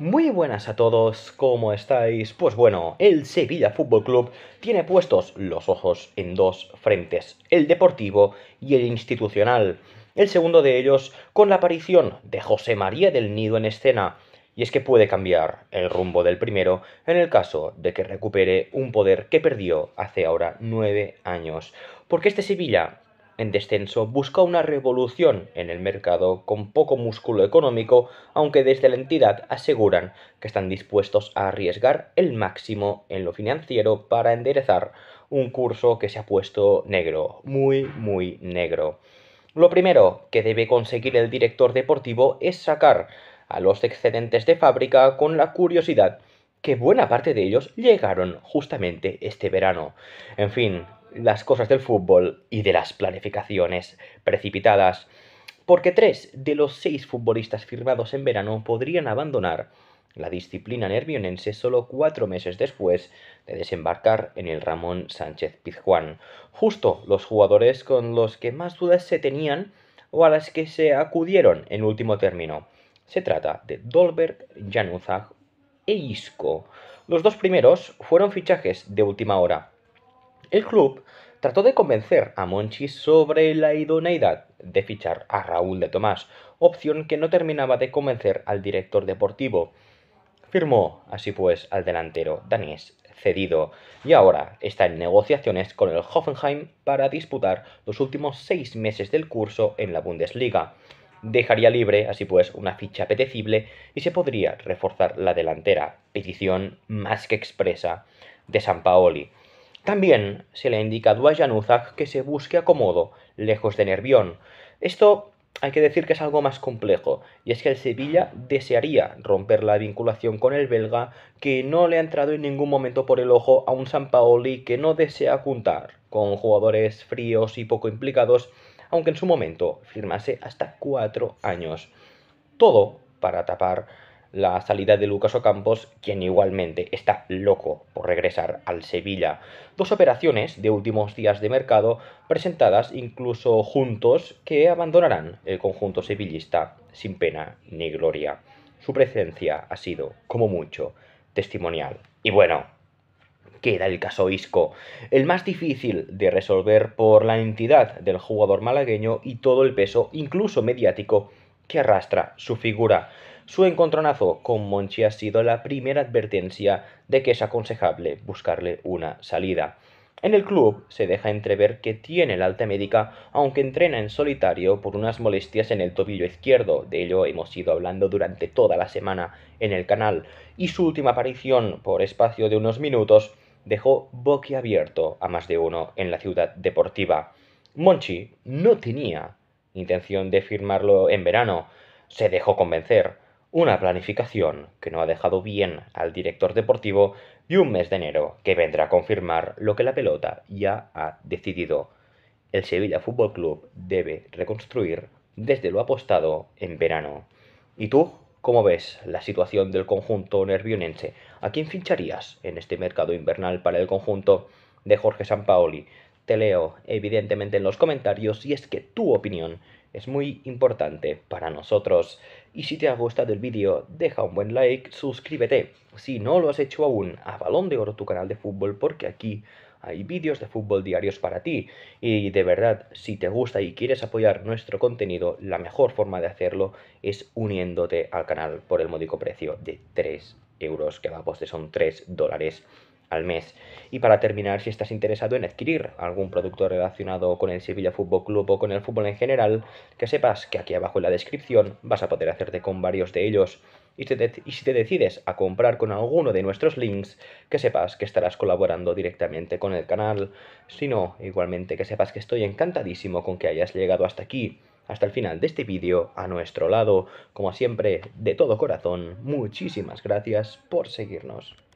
Muy buenas a todos, ¿cómo estáis? Pues bueno, el Sevilla Fútbol Club tiene puestos los ojos en dos frentes, el deportivo y el institucional. El segundo de ellos con la aparición de José María del Nido en escena, y es que puede cambiar el rumbo del primero en el caso de que recupere un poder que perdió hace ahora nueve años. Porque este Sevilla en descenso busca una revolución en el mercado con poco músculo económico, aunque desde la entidad aseguran que están dispuestos a arriesgar el máximo en lo financiero para enderezar un curso que se ha puesto negro, muy, muy negro. Lo primero que debe conseguir el director deportivo es sacar a los excedentes de fábrica con la curiosidad que buena parte de ellos llegaron justamente este verano. En fin, las cosas del fútbol y de las planificaciones precipitadas, porque tres de los seis futbolistas firmados en verano podrían abandonar la disciplina nervionense solo cuatro meses después de desembarcar en el Ramón Sánchez Pizjuán. Justo los jugadores con los que más dudas se tenían o a las que se acudieron en último término. Se trata de Dolberg, Januzaj e Isco. Los dos primeros fueron fichajes de última hora. El club trató de convencer a Monchi sobre la idoneidad de fichar a Raúl de Tomás, opción que no terminaba de convencer al director deportivo. Firmó, así pues, al delantero danés cedido y ahora está en negociaciones con el Hoffenheim para disputar los últimos seis meses del curso en la Bundesliga. Dejaría libre, así pues, una ficha apetecible y se podría reforzar la delantera, petición más que expresa de San Paoli. También se le indica a Duayan que se busque acomodo, lejos de Nervión. Esto hay que decir que es algo más complejo, y es que el Sevilla desearía romper la vinculación con el belga, que no le ha entrado en ningún momento por el ojo a un San Paoli que no desea juntar con jugadores fríos y poco implicados, aunque en su momento firmase hasta cuatro años. Todo para tapar la salida de Lucas Ocampos, quien igualmente está loco por regresar al Sevilla. Dos operaciones de últimos días de mercado presentadas incluso juntos que abandonarán el conjunto sevillista sin pena ni gloria. Su presencia ha sido, como mucho, testimonial. Y bueno, queda el caso Isco, el más difícil de resolver por la entidad del jugador malagueño y todo el peso, incluso mediático, que arrastra su figura. Su encontronazo con Monchi ha sido la primera advertencia de que es aconsejable buscarle una salida. En el club se deja entrever que tiene la alta médica, aunque entrena en solitario por unas molestias en el tobillo izquierdo, de ello hemos ido hablando durante toda la semana en el canal, y su última aparición por espacio de unos minutos dejó boquiabierto a más de uno en la ciudad deportiva. Monchi no tenía intención de firmarlo en verano, se dejó convencer. Una planificación que no ha dejado bien al director deportivo y un mes de enero que vendrá a confirmar lo que la pelota ya ha decidido. El Sevilla Fútbol Club debe reconstruir desde lo apostado en verano. ¿Y tú? ¿Cómo ves la situación del conjunto nervionense? ¿A quién ficharías en este mercado invernal para el conjunto de Jorge Sampaoli? te leo evidentemente en los comentarios y es que tu opinión es muy importante para nosotros. Y si te ha gustado el vídeo, deja un buen like, suscríbete. Si no lo has hecho aún, a Balón de Oro tu canal de fútbol, porque aquí hay vídeos de fútbol diarios para ti. Y de verdad, si te gusta y quieres apoyar nuestro contenido, la mejor forma de hacerlo es uniéndote al canal por el módico precio de 3 euros, que vamos, son 3 dólares al mes. Y para terminar, si estás interesado en adquirir algún producto relacionado con el Sevilla Fútbol Club o con el fútbol en general, que sepas que aquí abajo en la descripción vas a poder hacerte con varios de ellos. Y, y si te decides a comprar con alguno de nuestros links, que sepas que estarás colaborando directamente con el canal. Si no, igualmente que sepas que estoy encantadísimo con que hayas llegado hasta aquí hasta el final de este vídeo a nuestro lado. Como siempre, de todo corazón, muchísimas gracias por seguirnos.